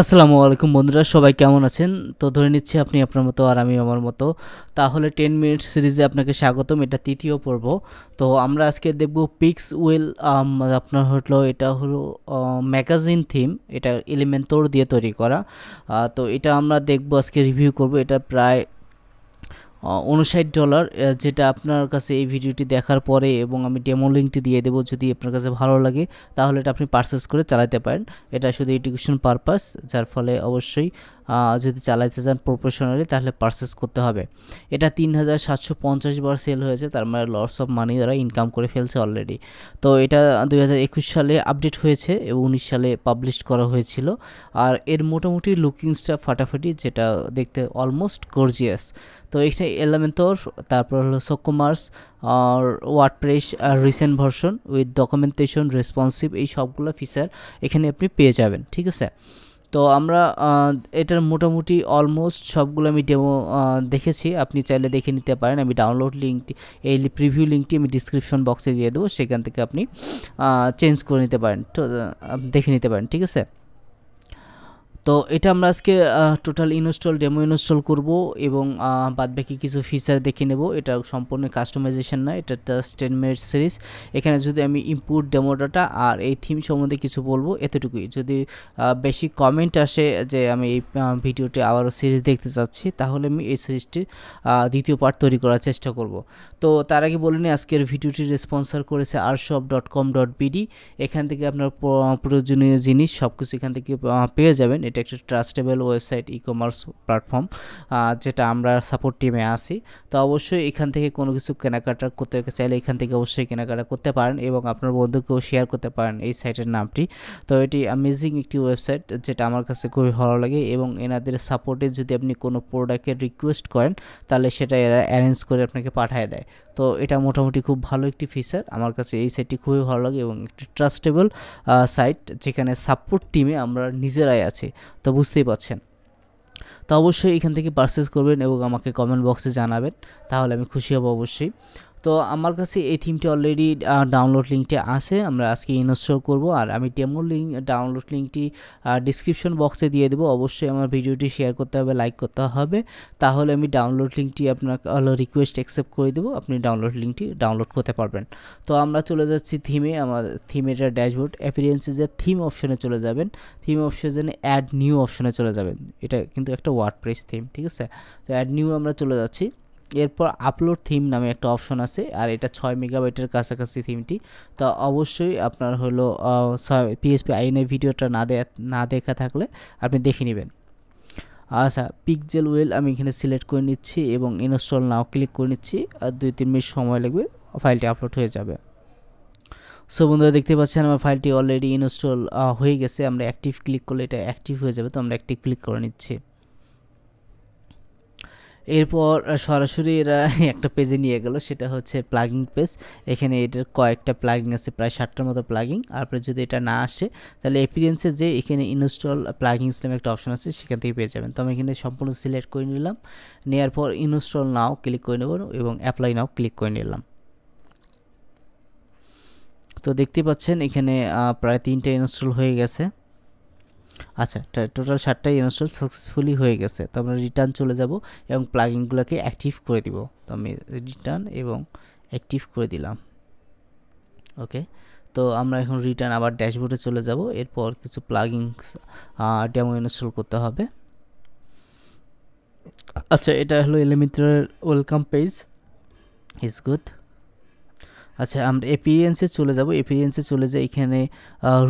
আসসালামু আলাইকুম বন্ধুরা সবাই কেমন আছেন তো ধরে নিচ্ছি আপনি আপনার মতো আর আমি আমার মতো তাহলে টেন মিনিট সিরিজে আপনাকে স্বাগতম এটা তৃতীয় পর্ব তো আমরা আজকে দেখব পিক্স উইল আপনার হলো এটা হলো ম্যাগাজিন থিম এটা এলিমেন্টোর দিয়ে তৈরি করা তো এটা আমরা দেখব আজকে রিভিউ করব এটা প্রায় উনষাট ডলার যেটা আপনার কাছে এই ভিডিওটি দেখার পরে এবং আমি ডেমো লিঙ্কটি দিয়ে দেবো যদি আপনার কাছে ভালো লাগে তাহলে এটা আপনি পারচেস করে চালাতে পারেন এটা শুধু এডুকেশন পারপাস যার ফলে অবশ্যই যদি চালাইতে চান প্রফেশনালি তাহলে পারচেস করতে হবে এটা তিন হাজার সাতশো পঞ্চাশ বার সেল হয়েছে তার মানে লস অফ মানি দ্বারা ইনকাম করে ফেলছে অলরেডি তো এটা দুই সালে আপডেট হয়েছে এবং উনিশ সালে পাবলিশ করা হয়েছিল আর এর মোটামুটি লুকিংসটা ফাটাফাটি যেটা দেখতে অলমোস্ট গর্জিয়াস তো এখানে এলামেন্টর তারপর হলো সোকোমার্স আর ওয়ার্ড প্রেস আর recent version with documentation responsive এই সবগুলো ফিচার এখানে আপনি পেয়ে যাবেন ঠিক আছে তো আমরা এটার মোটামুটি অলমোস্ট সবগুলো আমি ডেমো দেখেছি আপনি চাইলে দেখে নিতে পারেন আমি ডাউনলোড লিঙ্কটি এই প্রিভিউ লিঙ্কটি আমি ডিসক্রিপশন বক্সে দিয়ে দেবো সেখান থেকে আপনি চেঞ্জ করে নিতে পারেন তো দেখে নিতে পারেন ঠিক আছে তো এটা আমরা আজকে টোটাল ইনস্টল ডেমো ইনস্টল করব এবং বাদবাকি কিছু ফিচার দেখে নেব এটা সম্পূর্ণ কাস্টমাইজেশন না এটা জাস্ট টেন মিনিট সিরিজ এখানে যদি আমি ইম্পোর্ট ডেমো ডাটা আর এই থিম সম্বন্ধে কিছু বলবো এতটুকুই যদি বেশি কমেন্ট আসে যে আমি এই ভিডিওটি আবারও সিরিজ দেখতে চাচ্ছি তাহলে আমি এই সিরিজটির দ্বিতীয় পার্ট তৈরি করার চেষ্টা করব তো তার আগে বলে নিই আজকের ভিডিওটি স্পন্সর করেছে আরশপ ডট কম ডট বিডি এখান থেকে আপনার প্রয়োজনীয় জিনিস সব কিছু এখান থেকে পেয়ে যাবেন এটা একটি trustable website e commerce platform যেটা আমরা সাপোর্ট টিমে আসি তো অবশ্যই এখান থেকে কোনো কিছু কেনাকাটা করতে চাইলে এখান থেকে অবশ্যই কেনাকাটা করতে পারেন এবং আপনার বন্ধুকেও শেয়ার করতে পারেন এই সাইটের নামটি তো এটি অ্যামেজিং একটি ওয়েবসাইট যেটা আমার কাছে খুবই ভালো লাগে এবং এনাদের সাপোর্টে যদি আপনি কোনো প্রোডাক্টের রিকোয়েস্ট করেন তাহলে সেটা এরা অ্যারেঞ্জ করে আপনাকে পাঠিয়ে দেয় তো এটা মোটামুটি খুব ভালো একটি ফিচার আমার কাছে এই সাইটটি খুবই ভালো লাগে এবং একটি ট্রাস্টেবল সাইট যেখানে সাপোর্ট টিমে আমরা নিজেরাই আছি তো বুঝতেই পারছেন তো অবশ্যই এখান থেকে পারচেস করবেন এবং আমাকে কমেন্ট বক্সে জানাবেন তাহলে আমি খুশি হব অবশ্যই তো আমার কাছে এই থিমটি অলরেডি ডাউনলোড লিঙ্কটি আছে আমরা আজকে ইনস্টল করব আর আমি ডেমো লিঙ্ক ডাউনলোড লিঙ্কটি ডিসক্রিপশন বক্সে দিয়ে দেবো অবশ্যই আমার ভিডিওটি শেয়ার করতে হবে লাইক করতে হবে তাহলে আমি ডাউনলোড লিঙ্কটি আপনার রিকোয়েস্ট অ্যাকসেপ্ট করে দেবো আপনি ডাউনলোড লিঙ্কটি ডাউনলোড করতে পারবেন তো আমরা চলে যাচ্ছি থিমে আমার থিমের ড্যাশবোর্ড অ্যাপিরিয়েন্সেসের থিম অপশনে চলে যাবেন থিম অপশনে অ্যাড নিউ অপশনে চলে যাবেন এটা কিন্তু একটা ওয়ার্ড প্রেস থিম ঠিক আছে তো অ্যাড নিউ আমরা চলে যাচ্ছি এরপর আপলোড থিম নামে একটা অপশন আছে আর এটা ছয় মেগাবাইটের কাছাকাছি থিমটি তো অবশ্যই আপনার হলো পিএসপি আইনে ভিডিওটা না দে না দেখা থাকলে আপনি দেখে নেবেন আচ্ছা পিকজেল ওয়েল আমি এখানে সিলেক্ট করে নিচ্ছি এবং ইনস্টল নাও ক্লিক করে নিচ্ছি আর দুই তিন মিনিট সময় লাগবে ফাইলটি আপলোড হয়ে যাবে সো বন্ধুরা দেখতে পাচ্ছেন আমার ফাইলটি অলরেডি ইনস্টল হয়ে গেছে আমরা অ্যাক্টিভ ক্লিক করলে এটা অ্যাক্টিভ হয়ে যাবে তো আমরা অ্যাক্টিভ ক্লিক করে নিচ্ছি এরপর সরাসরি এরা একটা পেজে নিয়ে গেল সেটা হচ্ছে প্লাগিং পেজ এখানে এটার কয়েকটা প্লাগিং আছে প্রায় ষাটটার মতো প্লাগিং তারপরে যদি এটা না আসে তাহলে এপিরিয়েন্সে যে এখানে ইনস্টল প্লাগিং নামে একটা অপশন আছে সেখান থেকে পেয়ে যাবেন তো আমি এখানে সম্পূর্ণ সিলেক্ট করে নিলাম নেওয়ার পর ইনস্টল নাও ক্লিক করে নেব এবং অ্যাপ্লাই নাও ক্লিক করে নিলাম তো দেখতে পাচ্ছেন এখানে প্রায় তিনটে ইনস্টল হয়ে গেছে আচ্ছা টোটাল সাতটাই ইনস্টল সাকসেসফুলি হয়ে গেছে তো আমরা রিটার্ন চলে যাব এবং প্লাগিংগুলোকে অ্যাক্টিভ করে দিব তো আমি রিটার্ন এবং অ্যাক্টিভ করে দিলাম ওকে তো আমরা এখন রিটার্ন আবার ড্যাশবোর্ডে চলে যাব এরপর কিছু প্লাগিং ডেমো ইনস্টল করতে হবে আচ্ছা এটা হলো এলিমিটারের ওয়েলকাম পেজ ইজ গুড আচ্ছা আমরা এপিরিয়েন্সে চলে যাব এপিরিয়েন্সে চলে যাই এখানে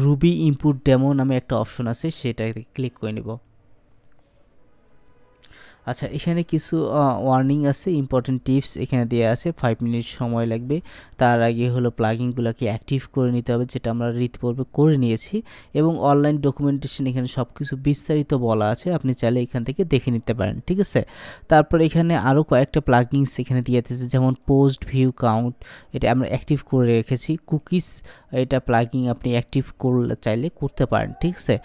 রুবি ইনপুট ডেমো নামে একটা অপশন আছে সেটাতে ক্লিক করে নেব আচ্ছা এখানে কিছু ওয়ার্নিং আছে ইম্পর্টেন্ট টিপস এখানে দেওয়া আছে ফাইভ মিনিট সময় লাগবে তার আগে হলো প্লাগিংগুলোকে অ্যাক্টিভ করে নিতে হবে যেটা আমরা রীতিপর্বে করে নিয়েছি এবং অনলাইন ডকুমেন্টেশন এখানে সব কিছু বিস্তারিত বলা আছে আপনি চাইলে এখান থেকে দেখে নিতে পারেন ঠিক আছে তারপর এখানে আরও কয়েকটা প্লাগিংস এখানে দিয়ে দিয়েছে যেমন পোস্ট ভিউ কাউন্ট এটা আমরা অ্যাক্টিভ করে রেখেছি কুকিস এটা প্লাগিং আপনি অ্যাক্টিভ করলে চাইলে করতে পারেন ঠিক আছে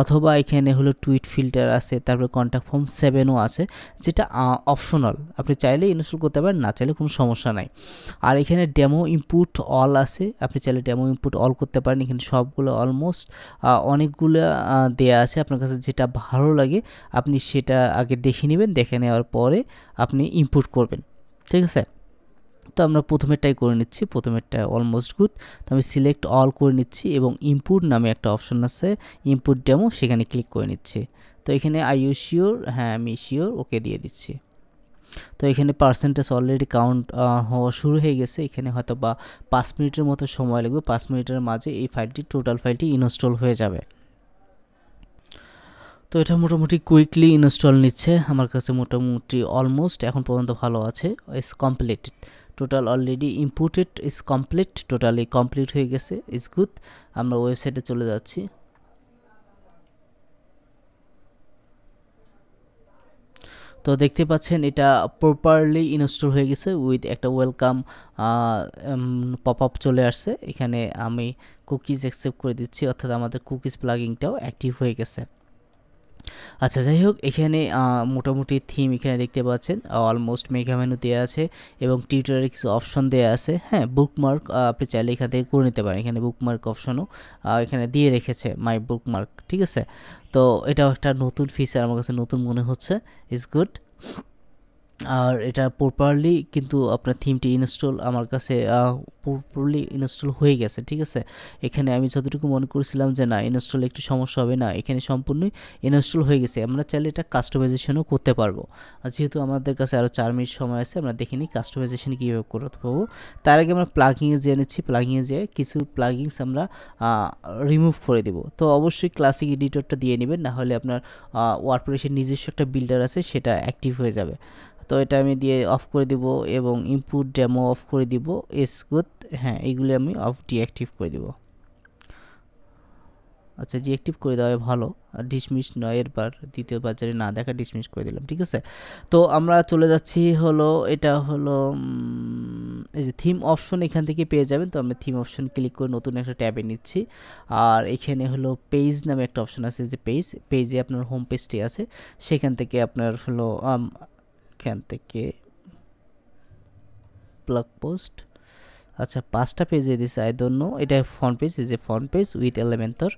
অথবা এখানে হলো টুইট ফিল্টার আছে তারপরে কন্ট্যাক্ট ফর্ম সেভেনও আছে যেটা অপশনাল আপনি চাইলে ইনস্টল করতে পারেন না চাইলে কোনো সমস্যা নাই আর এখানে ডেমো ইনপুট অল আছে আপনি চাইলে ডেমো ইনপুট অল করতে পারেন এখানে সবগুলো অলমোস্ট অনেকগুলো দেয়া আছে আপনার কাছে যেটা ভালো লাগে আপনি সেটা আগে দেখে নেবেন দেখে নেওয়ার পরে আপনি ইনপুট করবেন ঠিক আছে তো আমরা প্রথমেরটাই করে নিচ্ছি প্রথমেরটা অলমোস্ট গুড তো আমি সিলেক্ট অল করে নিচ্ছি এবং ইমপুট নামে একটা অপশন আছে ইমপুট ডেমো সেখানে ক্লিক করে নিচ্ছি তো এখানে আই ইউ শিওর হ্যাঁ আমি শিওর ওকে দিয়ে দিচ্ছি তো এখানে পার্সেন্টেজ অলরেডি কাউন্ট হওয়া শুরু হয়ে গেছে এখানে হয়তো বা পাঁচ মিনিটের মতো সময় লাগবে পাঁচ মিনিটের মাঝে এই ফাইলটি টোটাল ফাইলটি ইনস্টল হয়ে যাবে তো এটা মোটামুটি কুইকলি ইনস্টল নিচ্ছে আমার কাছে মোটামুটি অলমোস্ট এখন পর্যন্ত ভালো আছে is completed total already imported is complete totally complete হয়ে গেছে ইজ গুড আমরা ওয়েবসাইটে চলে যাচ্ছি তো দেখতে পাচ্ছেন এটা প্রপারলি ইনস্টল হয়ে গেছে উইথ একটা ওয়েলকাম পপ আপ চলে আসছে এখানে আমি কুকিজ অ্যাকসেপ্ট করে দিচ্ছি অর্থাৎ আমাদের কুকিজ প্লাগিংটাও অ্যাক্টিভ হয়ে গেছে আচ্ছা যাই হোক এখানে মোটামুটি থিম এখানে দেখতে পাচ্ছেন অলমোস্ট মেঘা মেনু দেওয়া আছে এবং টিউটারের কিছু অপশন দেওয়া আছে হ্যাঁ বুকমার্ক আপনি চাইলে এখান থেকে করে নিতে পারেন এখানে বুকমার্ক অপশনও এখানে দিয়ে রেখেছে মাই বুকমার্ক ঠিক আছে তো এটাও একটা নতুন ফিচার আমার কাছে নতুন মনে হচ্ছে ইজ গুড আর এটা প্রপারলি কিন্তু আপনার থিমটি ইনস্টল আমার কাছে প্রপারলি ইনস্টল হয়ে গেছে ঠিক আছে এখানে আমি যতটুকু মনে করেছিলাম যে না ইনস্টল একটু সমস্যা হবে না এখানে সম্পূর্ণই ইনস্টল হয়ে গেছে আমরা চাইলে এটা কাস্টমাইজেশনও করতে পারবো আর যেহেতু আমাদের কাছে আরও চার মিনিট সময় আছে আমরা দেখে নিই কাস্টমাইজেশন কীভাবে করতে পারবো তার আগে আমরা প্লাগিংয়ে যেয়ে নিচ্ছি প্লাগিংয়ে যেয়ে কিছু প্লাগিংস আমরা রিমুভ করে দেব তো অবশ্যই ক্লাসিক এডিটরটা দিয়ে নেবেন না হলে আপনার ওয়ার্ডপ্রেসের নিজস্ব একটা বিল্ডার আছে সেটা অ্যাক্টিভ হয়ে যাবে তো এটা আমি দিয়ে অফ করে দিব এবং ইনপুট ডেমো অফ করে দিব এসগুত হ্যাঁ এইগুলি আমি অফ ডিঅ্যাক্টিভ করে দিব আচ্ছা ডিঅ্যাক্টিভ করে দেওয়া ভালো আর ডিসমিস নয় এরবার দ্বিতীয় বাজারে না দেখা ডিসমিস করে দিলাম ঠিক আছে তো আমরা চলে যাচ্ছি হলো এটা হলো এই যে থিম অপশন এখান থেকে পেয়ে যাবেন তো আমি থিম অপশন ক্লিক করে নতুন একটা ট্যাবে নিচ্ছি আর এখানে হলো পেজ নামে একটা অপশন আছে যে পেজ পেজে আপনার হোম পেজটি আছে সেখান থেকে আপনার হলো এখান থেকে ব্লগ পোস্ট আচ্ছা পাঁচটা পেজ দিয়েছে আই ডোন্ট নো এটা front page is a front page with Elementor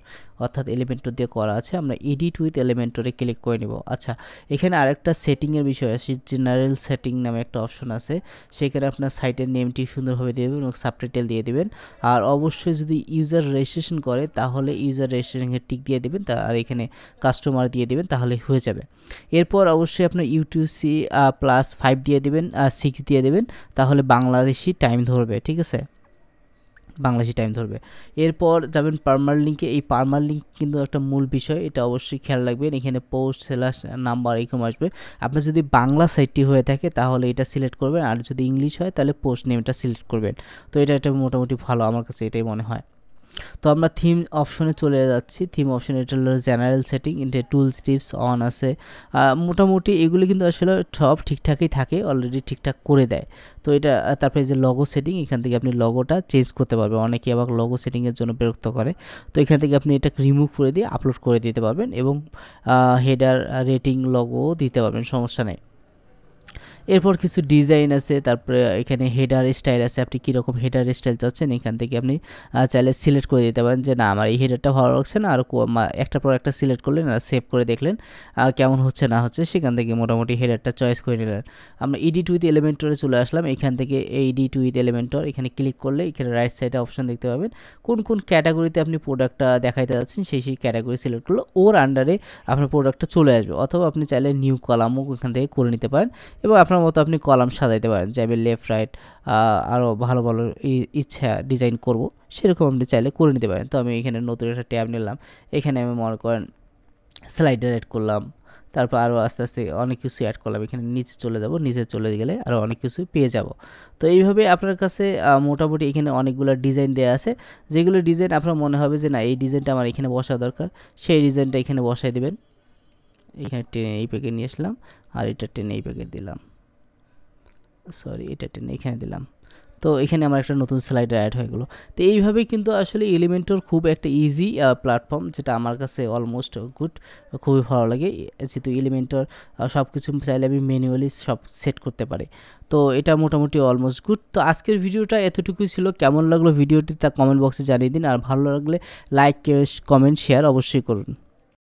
অর্থাৎ এলিমেন্টর দিয়ে করা আছে আমরা এডিট উইথ এলিমেন্টরে ক্লিক করে নিব আচ্ছা এখানে আরেকটা সেটিংয়ের বিষয় আছে জেনারেল সেটিং নামে একটা অপশন আছে সেখানে আপনার সাইটের নেমটি সুন্দরভাবে দিয়ে দেবেন এবং সাবটাইটেল দিয়ে দেবেন আর অবশ্যই যদি ইউজার রেজিস্ট্রেশন করে তাহলে ইউজার রেজিস্ট্রেশনকে টিক দিয়ে দেবেন তা আর এখানে কাস্টমার দিয়ে দেবেন তাহলে হয়ে যাবে এরপর অবশ্যই আপনার ইউটিউসি প্লাস ফাইভ দিয়ে দেবেন সিক্স দিয়ে দেবেন তাহলে বাংলাদেশি টাইম ধরবে ঠিক আছে বাংলাদেশি টাইম ধরবে এরপর যাবেন পারমার লিঙ্কে এই পারমার লিঙ্ক কিন্তু একটা মূল বিষয় এটা অবশ্যই খেয়াল রাখবেন এখানে পোস্ট সেলার নাম্বার এরকম আসবে আপনার যদি বাংলা সাইটটি হয়ে থাকে তাহলে এটা সিলেক্ট করবেন আর যদি ইংলিশ হয় তাহলে পোস্ট নেমটা সিলেক্ট করবেন তো এটা একটা মোটামুটি ভালো আমার কাছে এটাই মনে হয় তো আমরা থিম অপশনে চলে যাচ্ছি থিম অপশন এটা হলো জেনারেল সেটিং এটা টুলস টিপস অন আছে মোটামুটি এগুলি কিন্তু আসলে সব ঠিকঠাকই থাকে অলরেডি ঠিকঠাক করে দেয় তো এটা তারপরে যে লগো সেটিং এখান থেকে আপনি লগোটা চেঞ্জ করতে পারবেন অনেকে আবার লগো সেটিংয়ের জন্য বিরক্ত করে তো এখান থেকে আপনি এটা রিমুভ করে দিয়ে আপলোড করে দিতে পারবেন এবং হেডার রেটিং লগো দিতে পারবেন সমস্যা নেই এরপর কিছু ডিজাইন আছে তারপরে এখানে হেডার স্টাইল আছে আপনি কীরকম হেডার স্টাইল চাচ্ছেন এখান থেকে আপনি চাইলে সিলেক্ট করে দিতে পারেন যে না আমার এই হেডারটা ভালো লাগছে না আর একটা পর একটা সিলেক্ট করলেন আর সেভ করে দেখলেন কেমন হচ্ছে না হচ্ছে সেখান থেকে মোটামুটি হেডারটা চয়েস করে নিলেন আমরা ইডিট উইথ এলিমেন্টরে চলে আসলাম এখান থেকে ইডিট উইথ এলিমেন্টর এখানে ক্লিক করলে এখানে রাইট সাইডে অপশন দেখতে পাবেন কোন কোন ক্যাটাগরিতে আপনি প্রোডাক্টটা দেখাইতে যাচ্ছেন সেই সেই ক্যাটাগরি সিলেক্ট করলে ওর আন্ডারে আপনার প্রোডাক্টটা চলে আসবে অথবা আপনি চাইলে নিউ কলামও এখান থেকে করে নিতে পারেন এবং আপনার মতো আপনি কলাম সাজাইতে পারেন যে আমি লেফট রাইট আরও ভালো ভালো ইচ্ছা ডিজাইন করব সেরকম আপনি চাইলে করে নিতে পারেন তো আমি এখানে নতুন একটা ট্যাব নিলাম এখানে আমি মনে করেন স্লাইডার অ্যাড করলাম তারপর আরও আস্তে আস্তে অনেক কিছু অ্যাড করলাম এখানে নিচে চলে যাব নিচে চলে গেলে আরও অনেক কিছু পেয়ে যাব তো এইভাবে আপনার কাছে মোটামুটি এখানে অনেকগুলো ডিজাইন দেওয়া আছে যেগুলো ডিজাইন আপনার মনে হবে যে না এই ডিজাইনটা আমার এখানে বসা দরকার সেই ডিজাইনটা এখানে বসাই দেবেন এখানে টেনে এই প্যাকে নিয়ে আসলাম আর এটা টেনে এই প্যাকে দিলাম সরি এটা টেনে এখানে দিলাম তো এখানে আমার একটা নতুন স্লাইডার অ্যাড হয়ে গেলো তো এইভাবেই কিন্তু আসলে এলিমেন্টর খুব একটা ইজি প্ল্যাটফর্ম যেটা আমার কাছে অলমোস্ট গুড খুবই ভালো লাগে যেহেতু এলিমেন্টর সব কিছু চাইলে আমি ম্যানুয়ালি সব সেট করতে পারি তো এটা মোটামুটি অলমোস্ট গুড তো আজকের ভিডিওটা এতটুকুই ছিল কেমন লাগলো ভিডিওটি তা কমেন্ট বক্সে জানিয়ে দিন আর ভালো লাগলে লাইক কমেন্ট শেয়ার অবশ্যই করুন